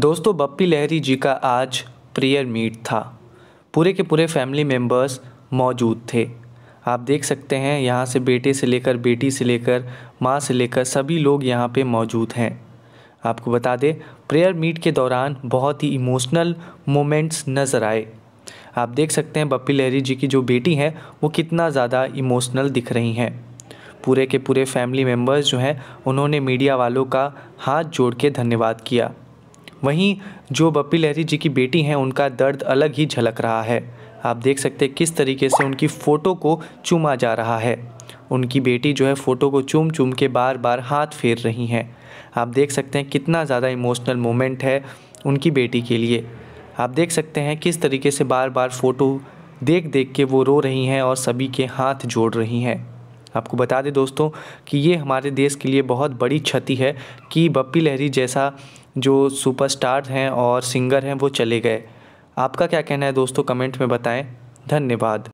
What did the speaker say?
दोस्तों बप्पी लहरी जी का आज प्रेयर मीट था पूरे के पूरे फैमिली मेम्बर्स मौजूद थे आप देख सकते हैं यहाँ से बेटे से लेकर बेटी से लेकर माँ से लेकर सभी लोग यहाँ पे मौजूद हैं आपको बता दें प्रेयर मीट के दौरान बहुत ही इमोशनल मोमेंट्स नज़र आए आप देख सकते हैं बप्पी लहरी जी की जो बेटी हैं वो कितना ज़्यादा इमोशनल दिख रही हैं पूरे के पूरे फैमिली मेम्बर्स जो हैं उन्होंने मीडिया वालों का हाथ जोड़ के धन्यवाद किया वहीं जो बप्पी लहरी जी की बेटी हैं उनका दर्द अलग ही झलक रहा है आप देख सकते हैं किस तरीके से उनकी फ़ोटो को चूमा जा रहा है उनकी बेटी जो है फ़ोटो को चूम चूम के बार बार हाथ फेर रही हैं आप देख सकते हैं कितना ज़्यादा इमोशनल मोमेंट है उनकी बेटी के लिए आप देख सकते हैं किस तरीके से बार बार फ़ोटो देख देख के वो रो रही हैं और सभी के हाथ जोड़ रही हैं आपको बता दें दोस्तों कि ये हमारे देश के लिए बहुत बड़ी क्षति है कि बप्पी लहरी जैसा जो सुपरस्टार हैं और सिंगर हैं वो चले गए आपका क्या कहना है दोस्तों कमेंट में बताएं धन्यवाद